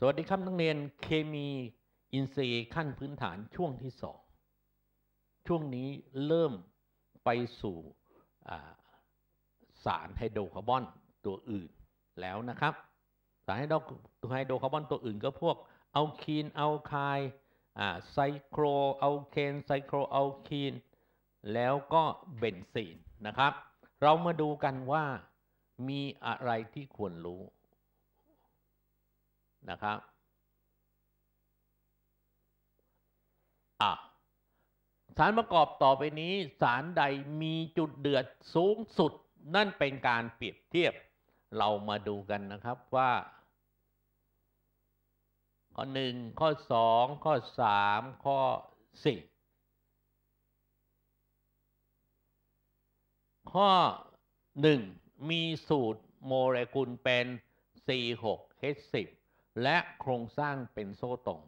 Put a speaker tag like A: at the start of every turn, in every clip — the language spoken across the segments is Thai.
A: สวัสดีครับนักเรียนเคมีอินทรีย์ขั้นพื้นฐานช่วงที่สองช่วงนี้เริ่มไปสู่สารไฮโดรคาร์บอนตัวอื่นแล้วนะครับ สารไฮโดรคาร์บอนตัวอื่นก็พวกอัลคีนอัลคายไซโครอัลเคน ไซโครอัลคีน แล้วก็เบนซีน นะครับ เรามาดูกันว่ามีอะไรที่ควรรู้นะครับอ่ะสารประกอบต่อไปนี้สารใดมีจุดเดือดสูงสุดนั่นเป็นการเปรียบเทียบเรามาดูกันนะครับว่า ข้อหนึ่งข้อสองข้อสามข้อสี่ข้อหนึ่งมีสูตรโมเลกุลเป็น C6H10 และโครงสร้างเป็นโซ่ตรง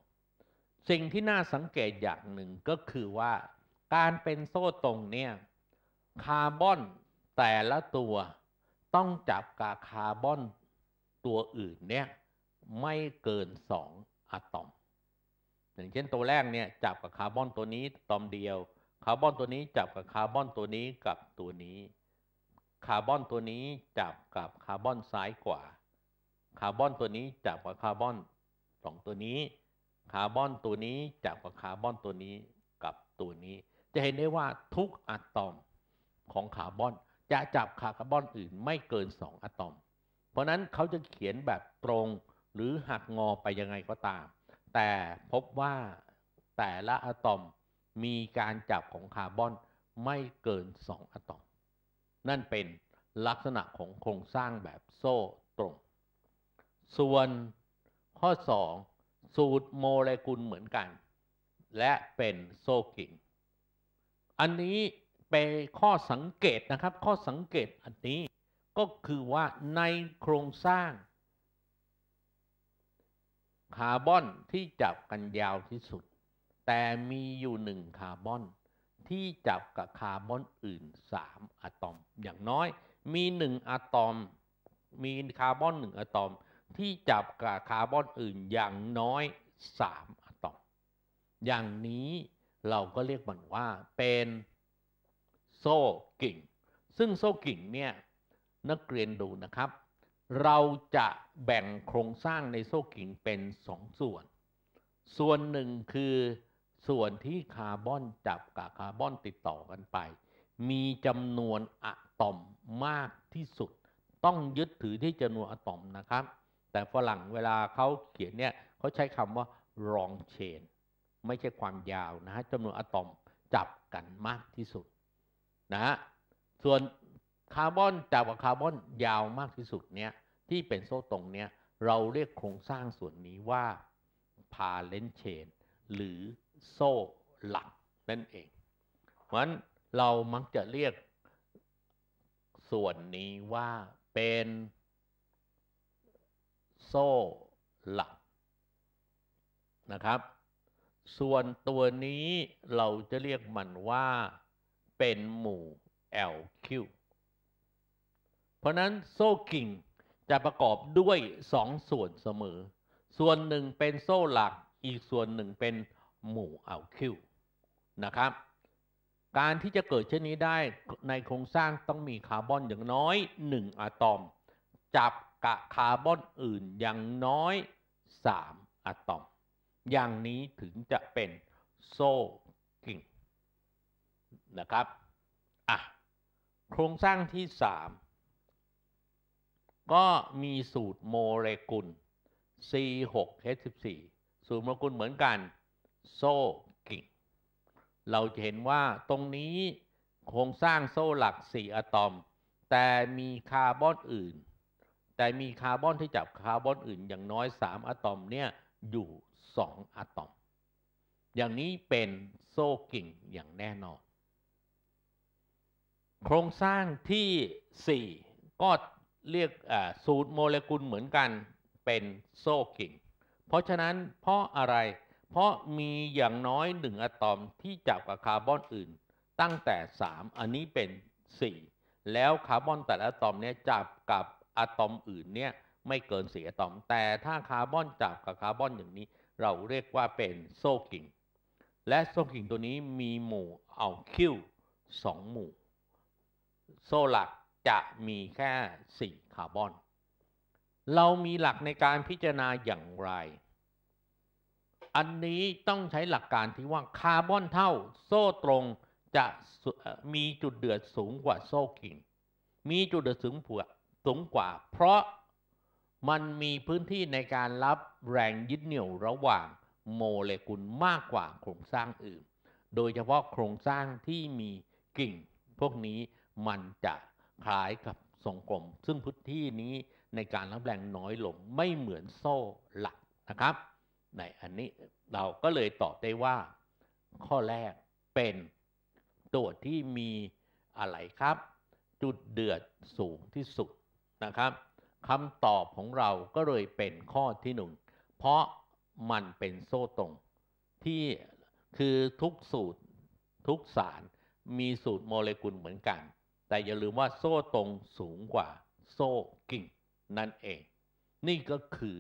A: สิ่งที่น่าสังเกตอย่างหนึ่งก็คือว่า การเป็นโซ่ตรงเนี่ยคาร์บอนแต่ละตัวต้องจับกับคาร์บอนตัวอื่นเนี่ยไม่เกิน2อะตอม อย่างเช่นตัวแรกเนี่ยจับกับคาร์บอนตัวนี้ตอมเดียว คาร์บอนตัวนี้จับกับคาร์บอนตัวนี้กับตัวนี้ คาร์บอนตัวนี้จับกับคาร์บอนซ้ายกว่าคาร์บอนตัวนี้จับกับคาร์บอนสองตัวนี้ คาร์บอนตัวนี้จับกับคาร์บอนตัวนี้กับตัวนี้ จะเห็นได้ว่าทุกอะตอมของคาร์บอนจะจับคาร์บอนอื่นไม่เกิน2อะตอม เพราะนั้นเขาจะเขียนแบบตรงหรือหักงอไปยังไงก็ตาม แต่พบว่าแต่ละอะตอมมีการจับของคาร์บอนไม่เกิน2อะตอม นั่นเป็นลักษณะของโครงสร้างแบบโซ่ตรงส่วนข้อ 2 สูตรโมเลกุลเหมือนกัน และเป็นโซกิงอันนี้เป็นข้อสังเกตนะครับ ข้อสังเกตอันนี้ก็คือว่าในโครงสร้าง คาร์บอนที่จับกันยาวที่สุด แต่มีอยู่หนึ่งคาร์บอน ที่จับกับคาร์บอนอื่น 3 อะตอม อย่างน้อยมีหนึ่งอะตอม มีคาร์บอนหนึ่งอะตอมที่จับกับคาร์บอนอื่นอย่างน้อยสามอะตอม อย่างนี้เราก็เรียกมันว่าเป็นโซ่กิ่ง ซึ่งโซ่กิ่งเนี่ยนักเรียนดูนะครับ เราจะแบ่งโครงสร้างในโซ่กิ่งเป็นสองส่วน ส่วนหนึ่งคือส่วนที่คาร์บอนจับกับคาร์บอนติดต่อกันไป มีจำนวนอะตอมมากที่สุด ต้องยึดถือที่จำนวนอะตอมนะครับแต่ฝรั่งเวลาเขาเขียนเนี่ยเขาใช้คำว่า long chain ไม่ใช่ความยาวนะฮะจำนวนอะตอมจับกันมากที่สุดนะฮะส่วนคาร์บอนจับกับคาร์บอนยาวมากที่สุดเนี่ย ที่เป็นโซ่ตรงเนี่ยเราเรียกโครงสร้างส่วนนี้ว่าพาเลนเชนหรือโซ่หลักนั่นเอง เพราะนั้นเรามักจะเรียกส่วนนี้ว่าเป็นโซ่หลัก นะครับ ส่วนตัวนี้เราจะเรียกมันว่าเป็นหมู่ LQ เพราะนั้นโซ่กิ่งจะประกอบด้วยสองส่วนเสมอ ส่วนหนึ่งเป็นโซ่หลักอีกส่วนหนึ่งเป็นหมู่ LQ นะครับ การที่จะเกิดเช่นนี้ได้ในโครงสร้างต้องมีคาร์บอนอย่างน้อย 1อะตอมจับกะคาร์บอนอื่นอย่างน้อย 3 อะตอม อย่างนี้ถึงจะเป็นโซ่ กิ่ง นะครับ อ่ะ โครงสร้างที่ 3 ก็มีสูตรโมเลกุล C6H14 สูตรโมเลกุลเหมือนกัน โซ่ กิ่ง เราจะเห็นว่าตรงนี้โครงสร้างโซ่หลัก 4อะตอม แต่มีคาร์บอนอื่นแต่มีคาร์บอนที่จับคาร์บอนอื่น อย่างน้อย 3 อะตอมเนี่ยอยู่ 2 อะตอม อย่างนี้เป็นโซ่กิ่งอย่างแน่นอน โครงสร้างที่ 4 ก็เรียกสูตรโมเลกุลเหมือนกันเป็นโซ่กิ่ง เพราะฉะนั้นเพราะอะไร เพราะมีอย่างน้อย 1 อะตอมที่จับกับคาร์บอนอื่น ตั้งแต่ 3 อันนี้เป็น 4 แล้วคาร์บอนแต่ละอะตอมเนี่ยจับกับอะตอมอื่นเนี่ยไม่เกินสี่อะตอม แต่ถ้าคาร์บอนจับกับคาร์บอนอย่างนี้เราเรียกว่าเป็นโซกิง และโซกิงตัวนี้มีหมู่เอาคิวสองหมู่ โซ่หลักจะมีแค่สี่คาร์บอน เรามีหลักในการพิจารณาอย่างไร อันนี้ต้องใช้หลักการที่ว่าคาร์บอนเท่าโซ่ตรงจะมีจุดเดือดสูงกว่าโซ่กิ่ง มีจุดเดือดสูงกว่าสูงกว่าเพราะมันมีพื้นที่ในการรับแรงยึดเหนี่ยวระหว่างโมเลกุลมากกว่าโครงสร้างอื่น โดยเฉพาะโครงสร้างที่มีกิ่ง พวกนี้มันจะคล้ายกับทรงกลมซึ่งพื้นที่นี้ในการรับแรงน้อยลงไม่เหมือนโซ่หลักนะครับในอันนี้เราก็เลยตอบได้ว่าข้อแรกเป็นตัวที่มีอะไรครับ จุดเดือดสูงที่สุดนะครับคำตอบของเราก็เลยเป็นข้อที่หนึ่งเพราะมันเป็นโซ่ตรง ที่คือทุกสูตรทุกสารมีสูตรโมเลกุลเหมือนกัน แต่อย่าลืมว่าโซ่ตรงสูงกว่าโซ่กิ่งนั่นเอง นี่ก็คือ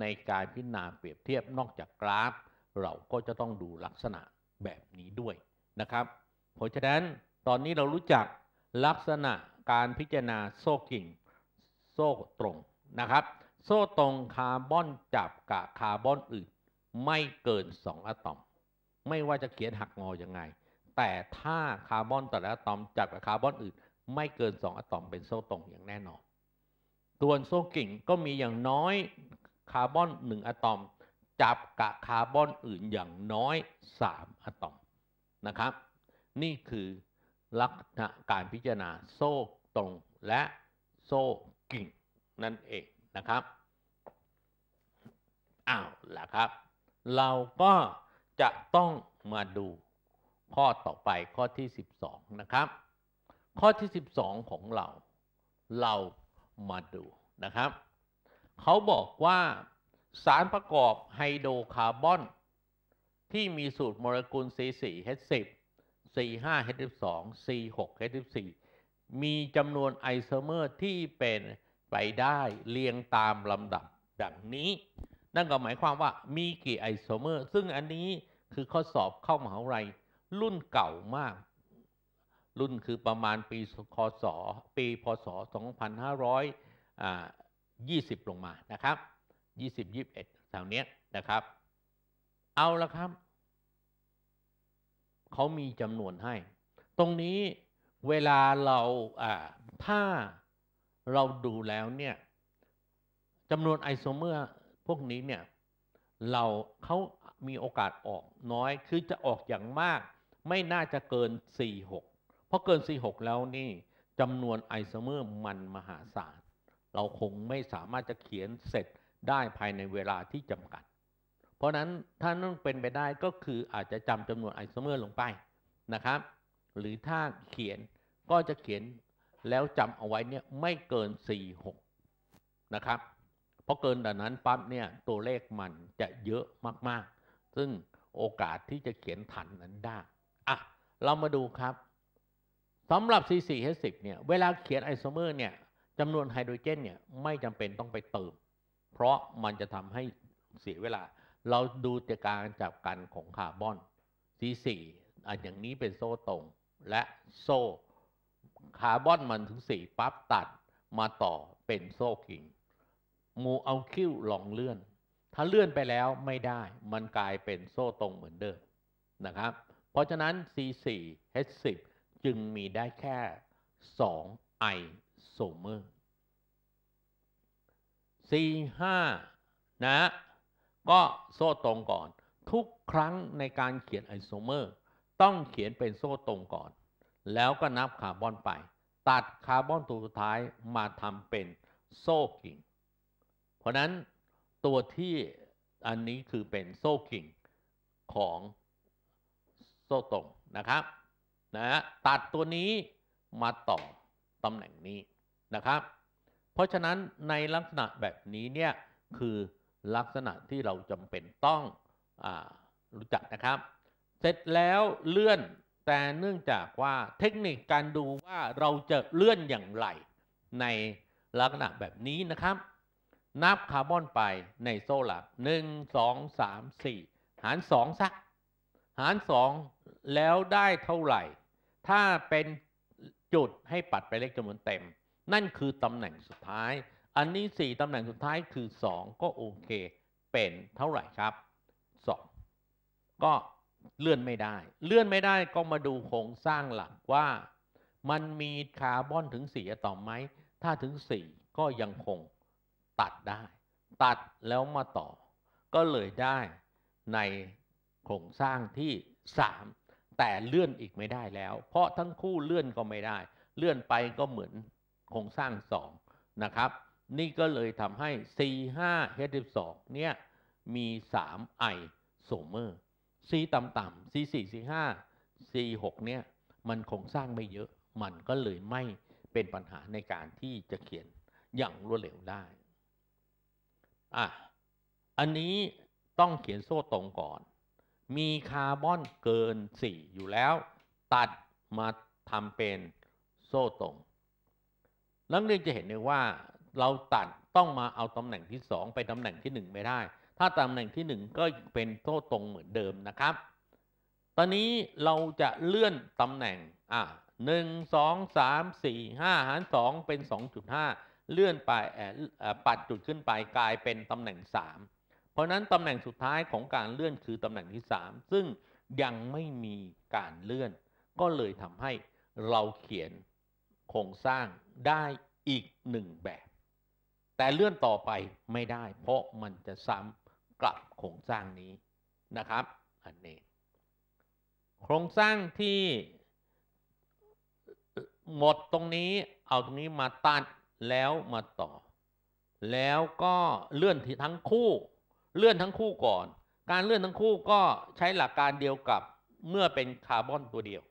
A: ในการพิจารณาเปรียบเทียบนอกจากกราฟ เราก็จะต้องดูลักษณะแบบนี้ด้วยนะครับเพราะฉะนั้นตอนนี้เรารู้จักลักษณะการพิจารณาโซ่กิ่งโซ่ตรงนะครับ โซ่ตรงคาร์บอนจับกับคาร์บอนอื่น ไม่เกิน 2 อะตอม ไม่ว่าจะเขียนหักงอยังไง แต่ถ้าคาร์บอนแต่ละอะตอมจับกับคาร์บอนอื่น ไม่เกิน 2 อะตอมเป็นโซ่ตรงอย่างแน่นอน ส่วนโซ่กิ่งก็มีอย่างน้อยคาร์บอน 1 อะตอม จับกับคาร์บอนอื่นอย่างน้อย 3 อะตอมนะครับ นี่คือลักษณะการพิจารณาโซ่ตรงและโซ่กิ่งนั่นเองนะครับ อ้าวล่ะครับ เราก็จะต้องมาดูข้อต่อไปข้อที่ 12 นะครับ ข้อที่ 12 ของเรา เรามาดูนะครับ เขาบอกว่าสารประกอบไฮโดรคาร์บอนที่มีสูตรโมเลกุล C4H10 C5H12 C6H14 มีจำนวนไอโซเมอร์ที่เป็นไปได้เรียงตามลำดับ ดังนี้ นั่นก็หมายความว่ามีกี่ไอโซเมอร์ ซึ่งอันนี้คือข้อสอบเข้ามหาวิทยาลัยรุ่นเก่ามาก รุ่นคือประมาณปีคศ ปีพศ2520 ลงมานะครับ 2021แถวเนี้ยนะครับ เอาละครับ เขามีจำนวนให้ ตรงนี้เวลาเราถ้าเราดูแล้วเนี่ยจำนวนไอโซเมอร์พวกนี้เนี่ยเราเขามีโอกาสออกน้อยคือจะออกอย่างมาก ไม่น่าจะเกิน 4 6เพราะเกิน 4 6 แล้วนี่จำนวนไอโซเมอร์มันมหาศาลเราคงไม่สามารถจะเขียนเสร็จได้ภายในเวลาที่จำกัด เพราะนั้นถ้านั่นเป็นไปได้ก็คืออาจจะจำจำนวนไอโซเมอร์ลงไปนะครับ หรือถ้าเขียนก็จะเขียนแล้วจำเอาไว้เนี่ยไม่เกิน 4 6 นะครับเพราะเกินดังนั้นปั๊บเนี่ยตัวเลขมันจะเยอะมาก ๆ ซึ่งโอกาสที่จะเขียนถันนั้นได้อ่ะเรามาดูครับสำหรับ C4H10 เนี่ยเวลาเขียนไอโซเมอร์เนี่ยจำนวนไฮโดรเจนเนี่ยไม่จำเป็นต้องไปเติม เพราะมันจะทำให้เสียเวลา เราดูจากการจับกันของคาร์บอน C4 อันอย่างนี้เป็นโซ่ตรงและโซ่คาร์บอนมันถึงสี่ปั๊บตัดมาต่อเป็นโซ่กิ่งมูเอาคิ้วลองเลื่อน ถ้าเลื่อนไปแล้วไม่ได้มันกลายเป็นโซ่ตรงเหมือนเดิมนะครับเพราะฉะนั้น C4 H10 จึงมีได้แค่2ซเมอร์ C5 นะก็โซ่ตรงก่อน ทุกครั้งในการเขียนไอโซเมอร์ ต้องเขียนเป็นโซ่ตรงก่อนแล้วก็นับคาร์บอนไปตัดคาร์บอนตัวสุดท้ายมาทำเป็นโซ่กิ่งเพราะนั้นตัวที่อันนี้คือเป็นโซ่กิ่งของโซ่ตรง นะครับนะตัดตัวนี้มาต่อตำแหน่งนี้นะครับ เพราะฉะนั้นในลักษณะแบบนี้เนี่ยคือลักษณะที่เราจำเป็นต้องอรู้จักนะครับ เสร็จแล้วเลื่อนแต่เนื่องจากว่าเทคนิคการดูว่าเราจะเลื่อนอย่างไรในลักษณะแบบนี้นะครับ นับคาร์บอนไปในโซ่หลักหนึ่งสองสามสี่หารสองซัก หารสองแล้วได้เท่าไหร่ ถ้าเป็นจุดให้ปัดไปเลขจำนวนเต็ม นั่นคือตำแหน่งสุดท้าย อันนี้สี่ตำแหน่งสุดท้ายคือสองก็โอเค เป็นเท่าไหร่ครับสองก็เลื่อนไม่ได้ เลื่อนไม่ได้ก็มาดูโครงสร้างหลักว่ามันมีคาร์บอนถึงสี่อะตอมไหม ถ้าถึงสี่ก็ยังคงตัดได้ ตัดแล้วมาต่อก็เลยได้ในโครงสร้างที่สามแต่เลื่อนอีกไม่ได้แล้ว เพราะทั้งคู่เลื่อนก็ไม่ได้ เลื่อนไปก็เหมือนโครงสร้างสองนะครับ นี่ก็เลยทำให้ C5H12 เนี่ยมี 3I โซเมอร์ซีต่ำๆ ซีสี่ซีห้าซีหกเนี่ย มันคงสร้างไม่เยอะ มันก็เลยไม่เป็นปัญหาในการที่จะเขียนอย่างรวดเร็วได้ อ่ะ อันนี้ต้องเขียนโซ่ตรงก่อน มีคาร์บอนเกิน 4 อยู่แล้ว ตัดมาทำเป็นโซ่ตรงแล้วเรียนจะเห็นเลยว่าเราตัดต้องมาเอาตำแหน่งที่ 2 ไปตำแหน่งที่ 1 ไม่ได้ถ้าตำแหน่งที่หนึ่งก็เป็นโซ่ตรงเหมือนเดิมนะครับ ตอนนี้เราจะเลื่อนตำแหน่งอ่ะหนึ่งสองสามสี่ห้าหารสองเป็นสองจุดห้าเลื่อนไปปัดจุดขึ้นไปกลายเป็นตำแหน่งสามเพราะนั้นตำแหน่งสุดท้ายของการเลื่อนคือตำแหน่งที่สามซึ่งยังไม่มีการเลื่อน ก็เลยทำให้เราเขียนโครงสร้างได้อีกหนึ่งแบบ แต่เลื่อนต่อไปไม่ได้เพราะมันจะซ้ำกลับโครงสร้างนี้นะครับ อันนี้โครงสร้างที่หมดตรงนี้ เอาตรงนี้มาตัดแล้วมาต่อ แล้วก็เลื่อนทั้งคู่เลื่อนทั้งคู่ก่อน การเลื่อนทั้งคู่ก็ใช้หลักการเดียวกับเมื่อเป็นคาร์บอนตัวเดียว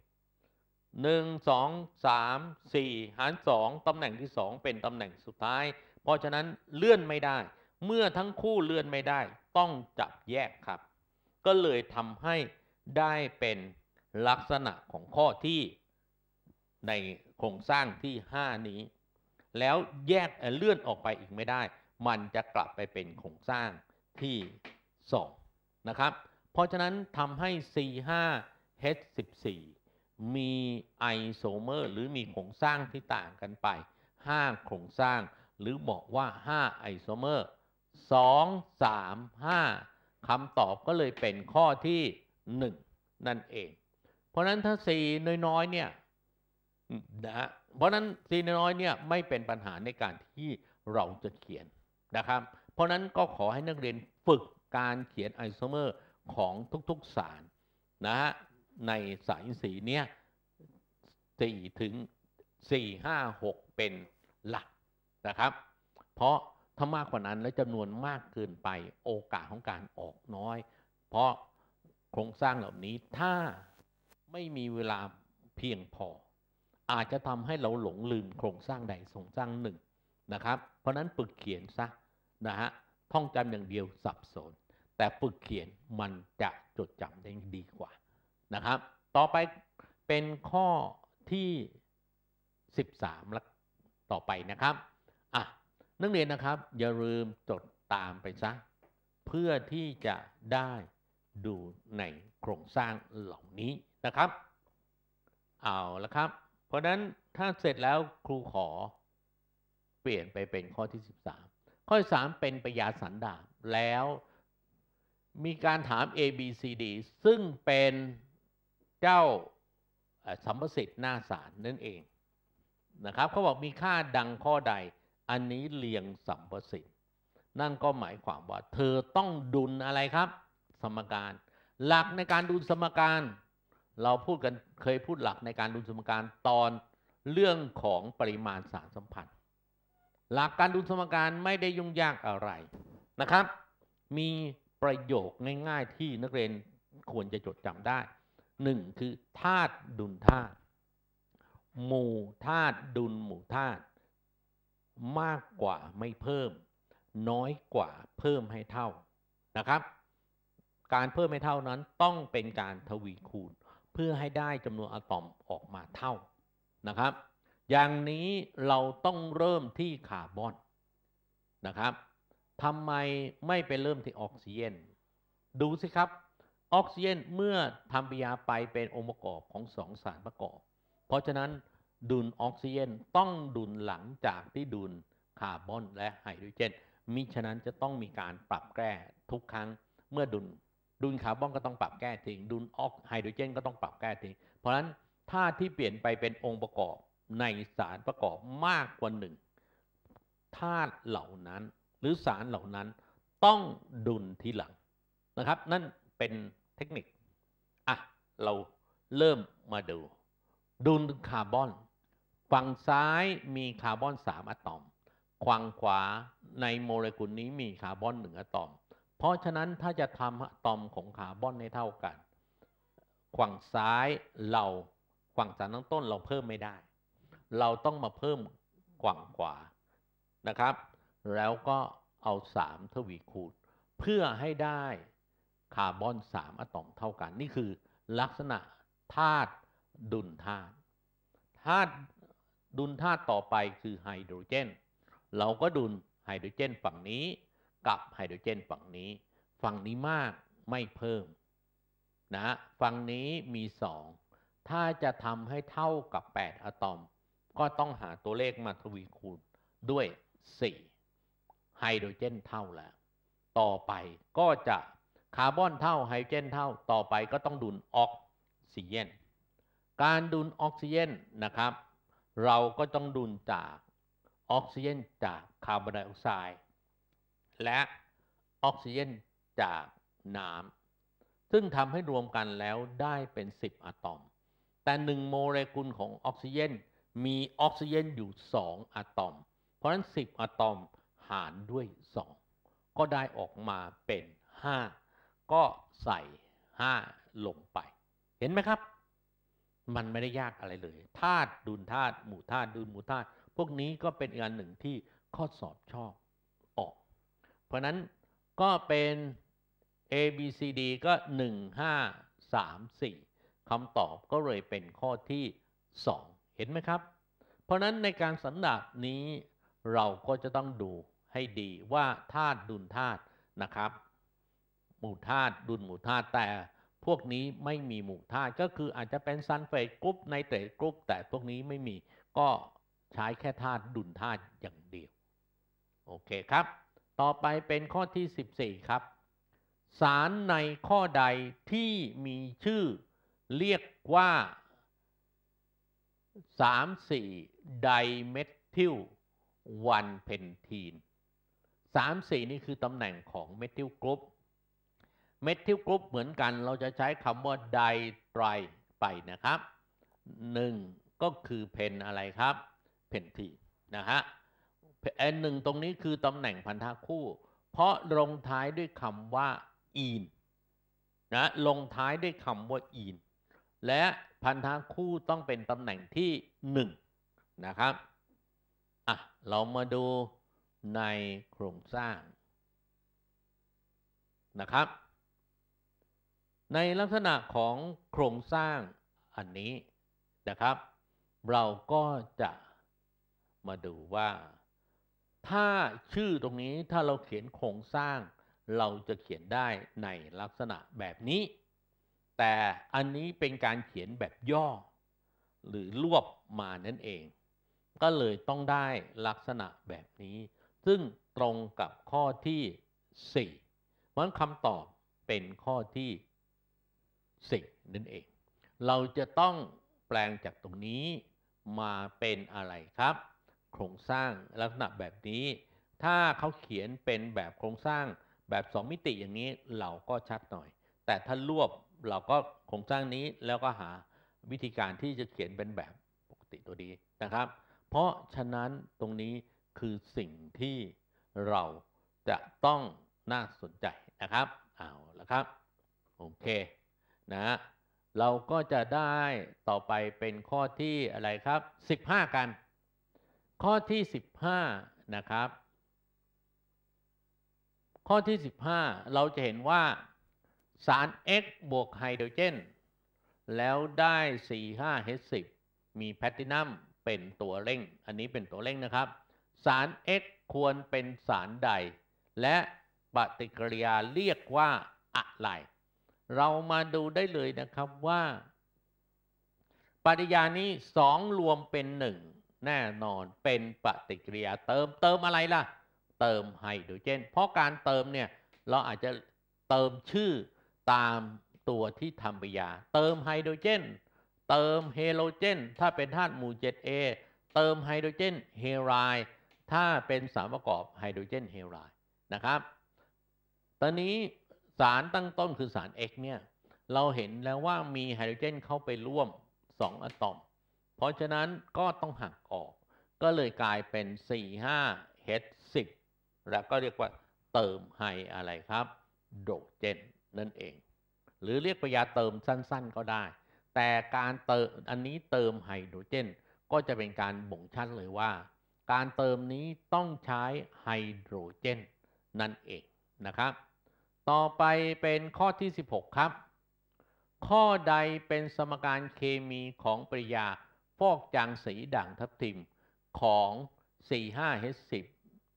A: หนึ่งงสอามสี่หารสองตำแหน่งที่สองเป็นตำแหน่งสุดท้าย เพราะฉะนั้นเลื่อนไม่ได้ เมื่อทั้งคู่เลื่อนไม่ได้ต้องจับแยกครับ ก็เลยทำให้ได้เป็นลักษณะของข้อที่ ในโครงสร้างที่ 5 นี้ แล้วแยกเลื่อนออกไปอีกไม่ได้ มันจะกลับไปเป็นโครงสร้างที่ 2 นะครับ เพราะฉะนั้นทำให้ C5H14 มีไอโซเมอร์หรือมีโครงสร้างที่ต่างกันไป 5 โครงสร้างหรือบอกว่า5ไอโซเมอร์สองสามห้าคำตอบก็เลยเป็นข้อที่หนึ่งนั่นเอง เพราะนั้นถ้าสี่น้อยๆ เนี่ยนะเพราะนั้นสี่น้อยเนี่ยไม่เป็นปัญหาในการที่เราจะเขียนนะครับ เพราะนั้นก็ขอให้นักเรียนฝึกการเขียนไอโซเมอร์ของทุกๆ สารนะฮะในสายสีเนี่ยสี่ถึงสี่ห้าหกเป็นหลักนะครับ เพราะถ้ามากกว่านั้นและจำนวนมากเกินไปโอกาสของการออกน้อย เพราะโครงสร้างเหล่านี้ถ้าไม่มีเวลาเพียงพอ อาจจะทำให้เราหลงลืมโครงสร้างใดโครงสร้างหนึ่งนะครับเพราะนั้นฝึกเขียนซะนะฮะท่องจำอย่างเดียวสับสน แต่ฝึกเขียนมันจะจดจำได้ดีกว่านะครับ ต่อไปเป็นข้อที่ 13ละต่อไปนะครับนักเรียนนะครับอย่าลืมจดตามไปซะเพื่อที่จะได้ดูในโครงสร้างเหล่านี้นะครับ เอาละครับ เพราะนั้นถ้าเสร็จแล้วครูขอเปลี่ยนไปเป็นข้อที่ 13 ข้อที่3เป็นปยาสันดาบแล้วมีการถาม A B C D ซึ่งเป็นเจ้าสัมประสิทธิ์หน้าสารนั่นเองนะครับเขาบอกมีค่าดังข้อใดอันนี้เลียงสัมประสิทธิ์ นั่นก็หมายความว่าเธอต้องดุลอะไรครับ สมการ หลักในการดุลสมการ เราพูดกันเคยพูดหลักในการดุลสมการตอนเรื่องของปริมาณสารสัมพันธ์ หลักการดุลสมการไม่ได้ยุ่งยากอะไรนะครับ มีประโยคง่ายๆที่นักเรียนควรจะจดจำได้หนึ่งคือธาตุดุลธาตุหมู่ธาตุดุลหมู่ธาตุมากกว่าไม่เพิ่มน้อยกว่าเพิ่มให้เท่านะครับ การเพิ่มให้เท่านั้นต้องเป็นการทวีคูณ เพื่อให้ได้จำนวนอะตอมออกมาเท่านะครับ อย่างนี้เราต้องเริ่มที่คาร์บอนนะครับทำไมไม่ไปเริ่มที่ออกซิเจนดูสิครับออกซิเจนเมื่อทำปฏิกิริยาไปเป็นองค์ประกอบของสองสารประกอบ เพราะฉะนั้นดุลออกซิเจนต้องดุลหลังจากที่ดุลคาร์บอน และไฮโดรเจนมิฉะนั้นจะต้องมีการปรับแก้ทุกครั้งเมื่อดุลดุลคาร์บอนก็ต้องปรับแก้ทิ้งดุลออกไฮโดรเจน ก็ต้องปรับแก้ทิ้งเพราะฉะนั้นธาตุที่เปลี่ยนไปเป็นองค์ประกอบในสารประกอบมากกว่าหนึ่งธาตุเหล่านั้นหรือสารเหล่านั้นต้องดุลทีหลังนะครับนั่นเป็นเทคนิคอ่ะเราเริ่มมาดู ดุลคาร์บอนฝั่งซ้ายมีคาร์บอนสามอะตอมฝั่งขวาในโมเลกุลนี้มีคาร์บอนหนึ่งอะตอม เพราะฉะนั้นถ้าจะทำอะตอมของคาร์บอนให้เท่ากันฝั่งซ้ายเราฝั่งสารตั้งต้นเราเพิ่มไม่ได้ เราต้องมาเพิ่มฝั่งขวานะครับ แล้วก็เอา 3 ทวีคูณเพื่อให้ได้คาร์บอน 3 อะตอมเท่ากัน นี่คือลักษณะธาตุดุลธาตุธาตุดุลธาตุต่อไปคือไฮโดรเจน เราก็ดุลไฮโดรเจนฝั่งนี้ กับไฮโดรเจนฝั่งนี้ ฝั่งนี้มากไม่เพิ่ม นะ ฝั่งนี้มี 2 ถ้าจะทำให้เท่ากับ 8 อะตอม ก็ต้องหาตัวเลขมาทวีคูณด้วย 4ไฮโดรเจนเท่าแล้วต่อไปก็จะคาร์บอนเท่าไฮโดรเจนเท่า ต่อไปก็ต้องดุลออกซิเจน การดุลออกซิเจนนะครับเราก็ต้องดูดจากออกซิเจนจากคาร์บอนไดออกไซด์และออกซิเจนจากน้ำ ซึ่งทำให้รวมกันแล้วได้เป็น 10 อะตอม แต่ 1 โมเลกุลของออกซิเจนมีออกซิเจนอยู่ 2 อะตอม เพราะฉะนั้น 10 อะตอมหารด้วย 2 ก็ได้ออกมาเป็น 5 ก็ใส่ 5 ลงไป เห็นไหมครับมันไม่ได้ยากอะไรเลยธาตุดุลธาตุหมู่ธาตุดุลหมู่ธาตุพวกนี้ก็เป็นงากนหนึ่งที่ข้อสอบชอบออก เพราะนั้นก็เป็น A B C D ก็ 1 5 3 4คำตอบก็เลยเป็นข้อที่ 2 เห็นไหมครับ เพราะนั้นในการสันดาปนี้เราก็จะต้องดูให้ดีว่าธาตุดุลธาตุนะครับ หมู่ธาตุดุลหมู่ธาตุแต่พวกนี้ไม่มีหมู่ธาตุก็คืออาจจะเป็นซันเฟตกรุ๊ปไนเตรตกรุ๊ปแต่พวกนี้ไม่มีก็ใช้แค่ธาตุดุลธาตุอย่างเดียว โอเคครับ ต่อไปเป็นข้อที่ 14 ครับ สารในข้อใดที่มีชื่อเรียกว่า 3,4ไดเมทิลวันเพนทีน 3,4 นี่คือตำแหน่งของเมทิลกรุ๊ปเมทิลกรุ๊ปเหมือนกันเราจะใช้คำว่าไดไตรไปนะครับหนึ่งก็คือ เพนอะไรครับ เพนทีนะฮะแอนหนึ่งตรงนี้คือตำแหน่งพันธะคู่ เพราะลงท้ายด้วยคำว่าอีนนะลงท้ายด้วยคำว่าอีนและพันธะคู่ต้องเป็นตำแหน่งที่หนึ่งนะครับอ่ะเรามาดูในโครงสร้าง นะครับในลักษณะของโครงสร้างอันนี้นะครับ เราก็จะมาดูว่า ถ้าชื่อตรงนี้ถ้าเราเขียนโครงสร้าง เราจะเขียนได้ในลักษณะแบบนี้ แต่อันนี้เป็นการเขียนแบบย่อ หรือรวบมานั่นเอง ก็เลยต้องได้ลักษณะแบบนี้ ซึ่งตรงกับข้อที่ 4เพราะคำตอบเป็นข้อที่สิ่งนั่นเอง เราจะต้องแปลงจากตรงนี้มาเป็นอะไรครับ โครงสร้างลักษณะแบบนี้ ถ้าเขาเขียนเป็นแบบโครงสร้างแบบ 2 มิติอย่างนี้ เราก็ชัดหน่อย แต่ถ้ารวบเราก็โครงสร้างนี้แล้วก็หาวิธีการที่จะเขียนเป็นแบบปกติตัวดีนะครับ เพราะฉะนั้นตรงนี้คือสิ่งที่เราจะต้องน่าสนใจนะครับเอาละครับ โอเคนะเราก็จะได้ต่อไปเป็นข้อที่อะไรครับ 15 กัน ข้อที่ 15 นะครับ ข้อที่ 15 เราจะเห็นว่าสาร X บวกไฮโดรเจน แล้วได้ 45H10 มีแพตตินัมเป็นตัวเร่งอันนี้เป็นตัวเร่งนะครับ สาร X ควรเป็นสารใด และปฏิกิริยาเรียกว่าอะไรเรามาดูได้เลยนะครับว่า ปฏิยานี้สองรวมเป็นหนึ่งแน่นอนเป็นปฏิกิริยาเติมเติมอะไรล่ะเติมไฮโดรเจน เพราะการเติมเนี่ย เราอาจจะเติมชื่อตามตัวที่ทำปฏิยา เติมไฮโดรเจน เติมเฮโลเจน ถ้าเป็นธาตุหมู่ 7A เติมไฮโดรเจนเฮไรถ้าเป็นสารประกอบไฮโดรเจนเฮไรนะครับ ตอนนี้สารตั้งต้นคือสาร X เนี่ย เราเห็นแล้วว่ามีไฮโดรเจนเข้าไปร่วม 2 อะตอม เพราะฉะนั้นก็ต้องหักออก ก็เลยกลายเป็น 45H10 แล้วก็เรียกว่าเติมไฮอะไรครับโดเจน นั่นเอง หรือเรียกปยาเติมสั้นๆก็ได้ แต่การเติมอันนี้เติมไฮโดรเจน ก็จะเป็นการบ่งชัดเลยว่า การเติมนี้ต้องใช้ไฮโดรเจนนั่นเอง นะครับต่อไปเป็นข้อที่ 16 ครับ ข้อใดเป็นสมการเคมีของปริยาฟอกจางสีด่างทับทิมของ 45H10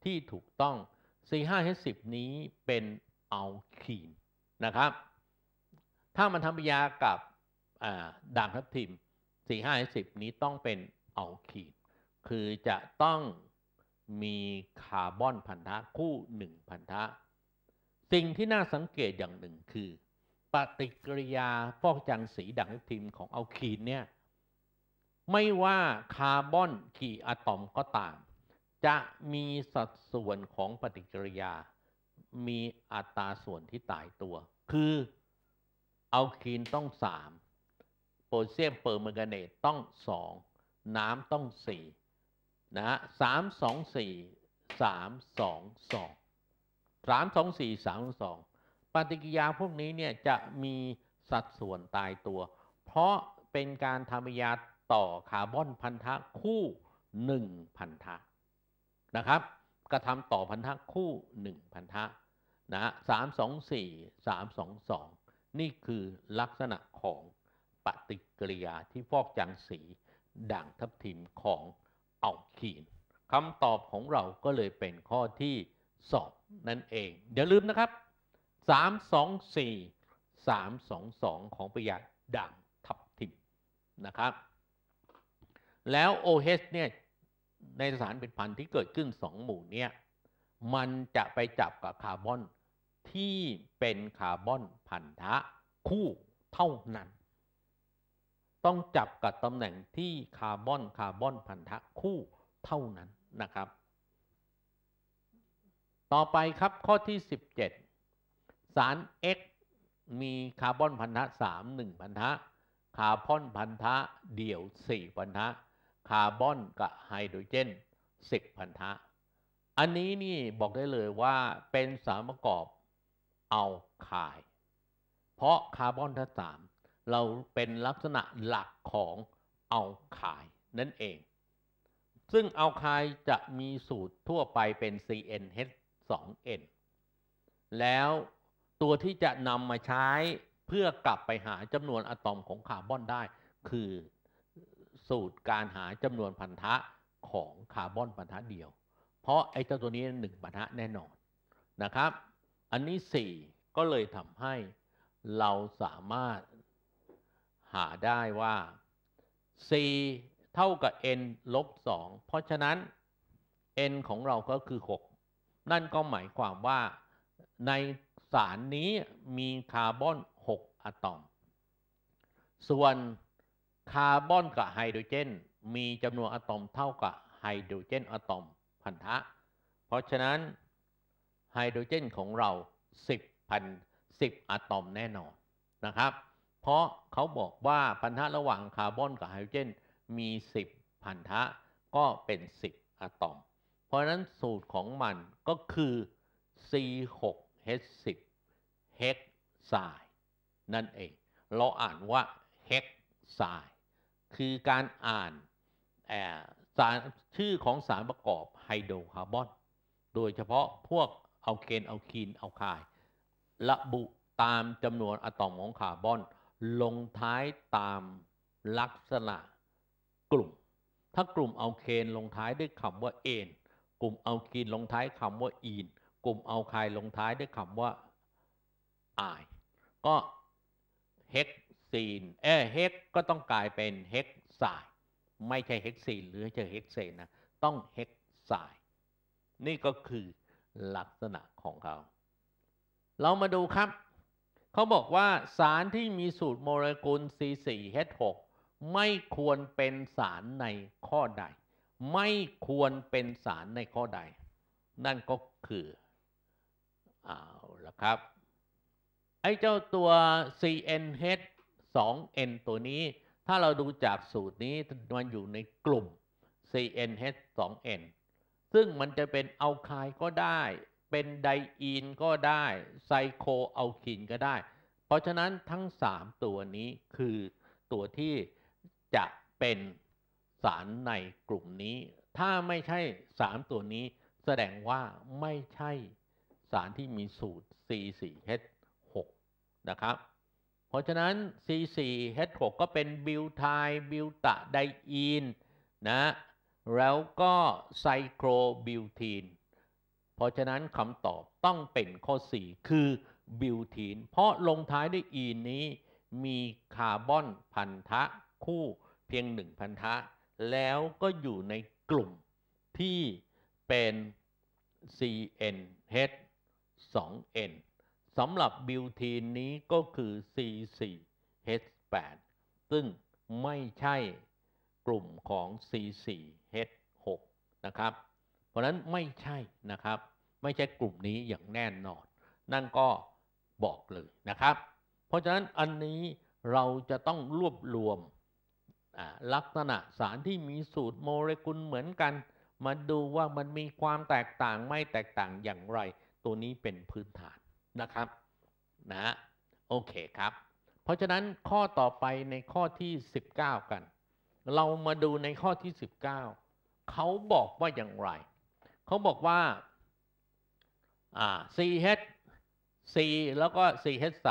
A: ที่ถูกต้อง 45H10 นี้เป็นอัลคีนนะครับ ถ้ามันทำปริยากับด่างทับทิม 45H10 นี้ต้องเป็นอัลคีน คือจะต้องมีคาร์บอนพันธะคู่1พันธะสิ่งที่น่าสังเกตอย่างหนึ่งคือ ปฏิกิริยาฟอกจังสีดังทิมของอัลคีนเนี่ยไม่ว่าคาร์บอนกี่อะตอมก็ตาม จะมีสัดส่วนของปฏิกิริยามีอัตราส่วนที่ตายตัว คืออัลคีนต้องสามโพแทสเซียมเปอร์มมงกาเนตต้องสองน้ำต้องสี่นะสามสองสี่สามสองสองสามสองสี่สามสองปฏิกิยาพวกนี้เนี่ยจะมีสัดส่วนตายตัว เพราะเป็นการทำยาต่อคาร์บอนพันธะคู่หนึ่งพันธะนะครับกระทำต่อพันธะคู่หนึ่งพันธะนะสามสองสี่สามสองสองนี่คือลักษณะของปฏิกิริยาที่ฟอกจางสีด่างทับทิมของอัลคีนคำตอบของเราก็เลยเป็นข้อที่สอบนั่นเองอย่าลืมนะครับ 3 2 4 3 2 2ของประหยัดด่างทับทิมนะครับ แล้ว OH เนี่ยในสารเป็นพันที่เกิดขึ้น 2 หมู่เนี่ยมันจะไปจับกับคาร์บอนที่เป็นคาร์บอนพันธะคู่เท่านั้น ต้องจับกับตำแหน่งที่คาร์บอนคาร์บอนพันธะคู่เท่านั้นนะครับต่อไปครับข้อที่ 17 สาร X มีคาร์บอนพันธะ 3 1 พันธะคาร์บอนพันธะเดี่ยว 4 พันธะคาร์บอนกับไฮโดรเจน10 พันธะ อันนี้นี่บอกได้เลยว่าเป็นสารประกอบเอาคายเพราะคาร์บอนทั้งสามเราเป็นลักษณะหลักของเอาคายนั่นเอง ซึ่งเอาคายจะมีสูตรทั่วไปเป็น CnH 2n แล้วตัวที่จะนำมาใช้เพื่อกลับไปหาจำนวนอะตอมของคาร์บอนได้ คือสูตรการหาจำนวนพันธะของคาร์บอนพันธะเดียว เพราะไอ้เจ้าตัวนี้หนึ่งพันธะแน่นอนนะครับอันนี้ 4 ก็เลยทำให้เราสามารถหาได้ว่า c เท่ากับ n ลบ2เพราะฉะนั้น n ของเราก็คือ 6นั่นก็หมายความว่าในสารนี้มีคาร์บอน 6 อะตอม ส่วนคาร์บอนกับไฮโดรเจน มีจำนวนอะตอมเท่ากับไฮโดรเจน อะตอมพันธะ เพราะฉะนั้นไฮโดรเจนของเรา 10พัน10 อะตอมแน่นอนนะครับ เพราะเขาบอกว่าพันธะระหว่างคาร์บอนกับไฮโดรเจน มี 10 พันธะ ก็เป็น 10 อะตอมเพราะนั้น สูตรของมันก็คือ C6H10 เฮกไซนั่นเอง เราอ่านว่าเฮกไซคือการอ่านสารชื่อของสารประกอบไฮโดรคาร์บอน โดยเฉพาะพวกเอาเคนเอาคีนเอาคายระบุตามจำนวนอะตอมของคาร์บอน ลงท้ายตามลักษณะกลุ่ม ถ้ากลุ่มเอาเคนลงท้ายด้วยคำว่าเอนกลุ่มเอาคีนลงท้ายคำว่าอีนกลุ่มเอาคายลงท้ายด้วยคำว่าอายก็เฮกซีนเอเฮกก็ต้องกลายเป็นเฮกไซไม่ใช่เฮกซีนหรือจะเฮกเซนนะต้องเฮกไซนี่ก็คือลักษณะของเขา เรามาดูครับ เขาบอกว่าสารที่มีสูตรโมเลกุล C4H6 ไม่ควรเป็นสารในข้อใดไม่ควรเป็นสารในข้อใด นั่นก็คือ เอาละครับ ไอ้เจ้าตัว CNH 2N ตัวนี้ ถ้าเราดูจากสูตรนี้ มันอยู่ในกลุ่ม CNH 2N ซึ่งมันจะเป็นอัลคายก็ได้ เป็นไดอีนก็ได้ ไซโคอัลคินก็ได้ เพราะฉะนั้นทั้ง 3 ตัวนี้คือตัวที่จะเป็นสารในกลุ่มนี้ ถ้าไม่ใช่สามตัวนี้แสดงว่าไม่ใช่สารที่มีสูตร C4H6 นะครับ เพราะฉะนั้น C4H6 ก็เป็นบิวไทบิวตะไดอีนนะ แล้วก็ไซโครบิวทีน เพราะฉะนั้นคำตอบต้องเป็นข้อ4 คือบิวทีน เพราะลงท้ายด้วยอีนนี้มีคาร์บอนพันธะคู่เพียงหนึ่งพันธะแล้วก็อยู่ในกลุ่มที่เป็น CNH 2N สำหรับบิวทีนนี้ก็คือ C4H8 ซึ่งไม่ใช่กลุ่มของ C4H6 นะครับ เพราะนั้นไม่ใช่นะครับ ไม่ใช่กลุ่มนี้อย่างแน่นอน นั่นก็บอกเลยนะครับ เพราะฉะนั้นอันนี้เราจะต้องรวบรวมลักษณะสารที่มีสูตรโมเลกุลเหมือนกัน มาดูว่ามันมีความแตกต่างไม่แตกต่างอย่างไร ตัวนี้เป็นพื้นฐานนะครับนะโอเคครับ เพราะฉะนั้นข้อต่อไปในข้อที่ 19 กัน เรามาดูในข้อที่ 19 เขาบอกว่าอย่างไร เขาบอกว่า CH4 แล้วก็ CH3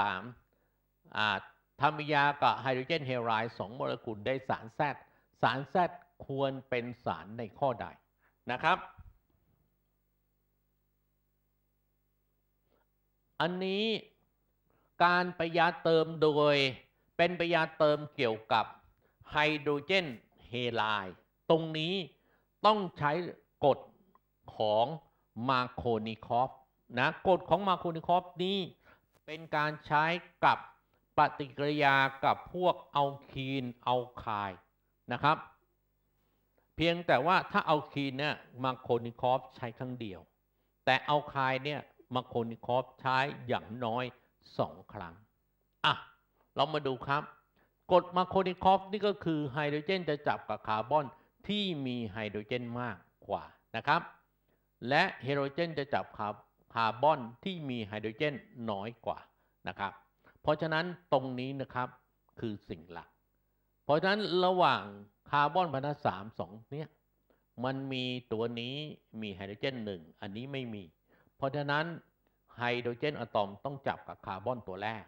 A: อ่าทำรยากับไฮโดรเจนเฮไรด์สองโมเลกุลได้สารแซดสารแซดควรเป็นสารในข้อใดนะครับ อันนี้การปยาเติมโดยเป็นปยาเติมเกี่ยวกับไฮโดรเจนเฮไรด์ตรงนี้ต้องใช้กฎของมาโคนิคอฟนะกฎของมาโคนิคอฟนี้เป็นการใช้กับปฏิกิริยากับพวกเอาคีนเอาคายนะครับ เพียงแต่ว่าถ้าเอาคีนเนี่ยมาโคนิคอฟใช้ครั้งเดียว แต่เอาคายเนี่ยมาโคนิคอฟใช้อย่างน้อยสองครั้งอ่ะเรามาดูครับกฎมาโคนิคอฟนี่ก็คือไฮโดรเจนจะจับกับคาร์บอนที่มีไฮโดรเจนมากกว่านะครับและเฮโดรเจนจะจับคาร์บอนที่มีไฮโดรเจนน้อยกว่านะครับเพราะฉะนั้นตรงนี้นะครับ คือสิ่งหลัก เพราะฉะนั้นระหว่าง คาร์บอนพันธสามสองเนี่ยมันมีตัวนี้มีไฮโดรเจนหนึ่งอันนี้ไม่มี เพราะฉะนั้นไฮโดรเจน อะตอมต้องจับกับคาร์บอนตัวแรก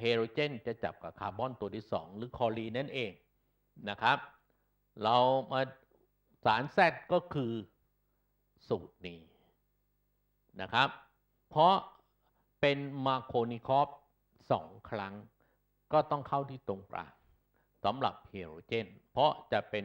A: เฮโดรเจนจะจับกับคาร์บอนตัวที่สองหรือคอรีนั่นเองนะครับ เรามาสารแซดก็คือ สูตรนี้นะครับ เพราะเป็นมาโคนิคอฟสองครั้งก็ต้องเข้าที่ตรงกลางสำหรับเฮโรเจน เพราะจะเป็น